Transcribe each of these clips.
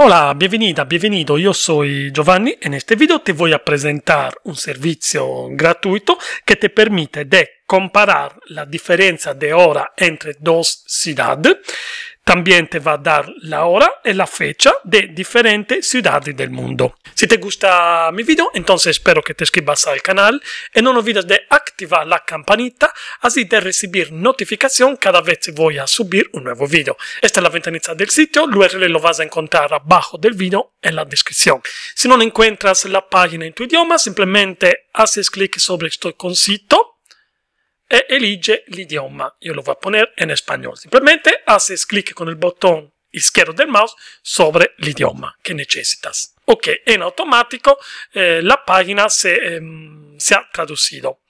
Hola, bienvenida, bienvenido, io sono Giovanni e in questo video ti voglio presentare un servizio gratuito che ti permette di comparare la differenza di ora entre dos ciudades También te va a dar la hora y la fecha de diferentes ciudades del mundo. Si te gusta mi video, entonces espero que te suscribas al canal y no olvides de activar la campanita así de recibir notificación cada vez que voy a subir un nuevo video. Esta es la ventanita del sitio, el URL lo vas a encontrar abajo del video en la descripción. Si no encuentras la página en tu idioma, simplemente haces clic sobre estoy con sitio e elige el idioma. Yo lo voy a poner en español. Simplemente haces clic con el botón izquierdo del mouse sobre el idioma que necesitas. Ok, en automático eh, la página se, eh, se, ha traducido.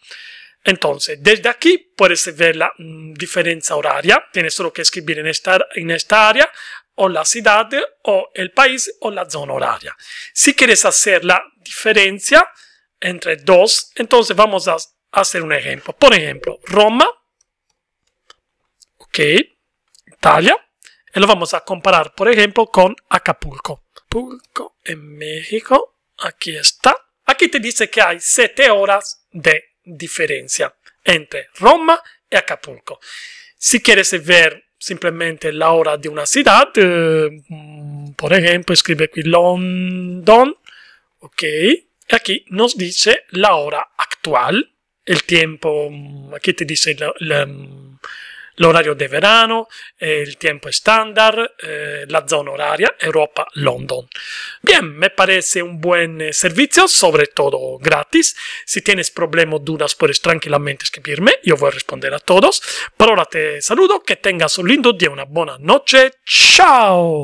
Entonces, desde aquí puedes ver la mm, diferencia horaria. Tienes solo que escribir en esta, en esta área o la ciudad o el país o la zona horaria. Si quieres hacer la diferencia entre dos, entonces vamos a hacer un ejemplo. Por ejemplo, Roma, ok, Italia, y lo vamos a comparar, por ejemplo, con Acapulco. Acapulco en México, aquí está. Aquí te dice que hay 7 horas de diferencia entre Roma y Acapulco. Si quieres ver simplemente la hora de una ciudad, eh, mm, por ejemplo, escribe aquí London, ok, y aquí nos dice la hora actual il tempo mm, che ti dice il, il, mm, l'orario di verano, eh, il tempo è standard, eh, la zona oraria Europa London. Bien, me parece un buen servizio, soprattutto gratis. Se tienes problemi o dudas, puedes tranquillamente scrivermi, io voy a responder a todos. Per ora te saludo, che tengas un lindo día, una buona noche, ciao!